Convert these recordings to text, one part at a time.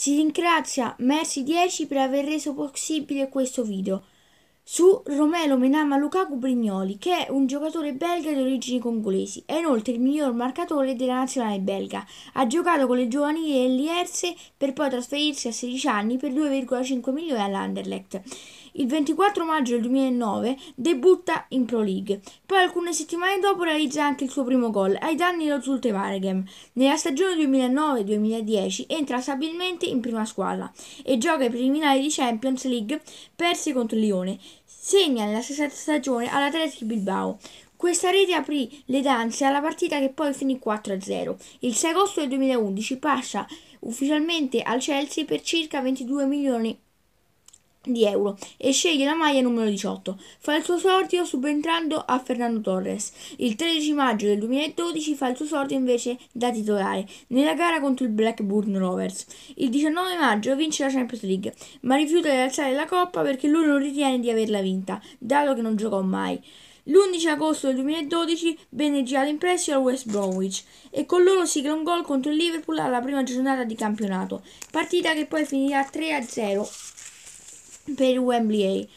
Si ringrazia Mercy10 per aver reso possibile questo video su Romelo Menama Lukaku Brignoli, che è un giocatore belga di origini congolesi. È inoltre il miglior marcatore della nazionale belga. Ha giocato con le giovanili dell'Ierse per poi trasferirsi a 16 anni per 2,5 milioni all'Anderlecht. Il 24 maggio del 2009 debutta in Pro League, poi alcune settimane dopo realizza anche il suo primo gol ai danni dello Zulte Waregem. Nella stagione 2009-2010 entra stabilmente in prima squadra e gioca ai preliminari di Champions League persi contro il Lione. Segna nella stessa stagione all'Atletico Bilbao, questa rete aprì le danze alla partita che poi finì 4-0. Il 6 agosto del 2011 passa ufficialmente al Chelsea per circa 22 milioni di euro e sceglie la maglia numero 18. Fa il suo sortio subentrando a Fernando Torres. Il 13 maggio del 2012 fa il suo sortio invece da titolare nella gara contro il Blackburn Rovers. Il 19 maggio vince la Champions League, ma rifiuta di alzare la coppa perché lui non ritiene di averla vinta, dato che non giocò mai. L'11 agosto del 2012 venne girato in prestito al West Bromwich e con loro sigla un gol contro il Liverpool alla prima giornata di campionato, partita che poi finirà 3-0 per Wembley.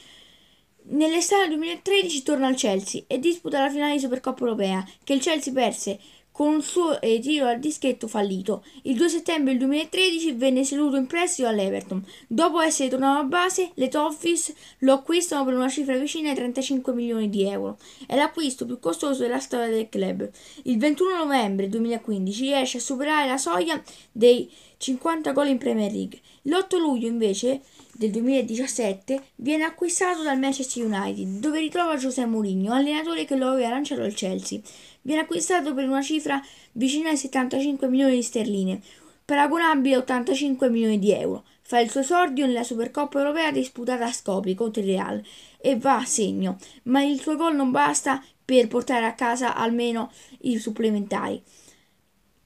Nell'estate 2013 torna al Chelsea e disputa la finale di Supercoppa europea che il Chelsea perse con un suo eh, tiro al dischetto fallito. Il 2 settembre 2013 venne seduto in prestito all'Everton. Dopo essere tornato a base, le Toffees lo acquistano per una cifra vicina ai 35 milioni di euro. È l'acquisto più costoso della storia del club. Il 21 novembre 2015 riesce a superare la soglia dei 50 gol in Premier League. L'8 luglio invece del 2017 viene acquistato dal Manchester United, dove ritrova José Mourinho, allenatore che lo aveva lanciato al Chelsea. Viene acquistato per una cifra vicina ai 75 milioni di sterline, paragonabile a 85 milioni di euro. Fa il suo esordio nella Supercoppa europea disputata a Scopi contro il Real e va a segno, ma il suo gol non basta per portare a casa almeno i supplementari.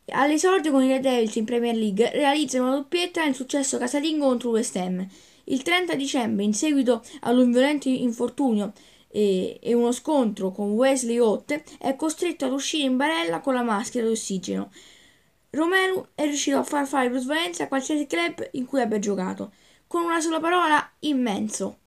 All'esordio con i Red Devils in Premier League realizza una doppietta nel successo casalingo contro West Ham. Il 30 dicembre, in seguito ad un violento infortunio e, e uno scontro con Wesley Ott, è costretto ad uscire in barella con la maschera d'ossigeno. Romelu è riuscito a far fare plusvalenza a qualsiasi club in cui abbia giocato, con una sola parola immenso.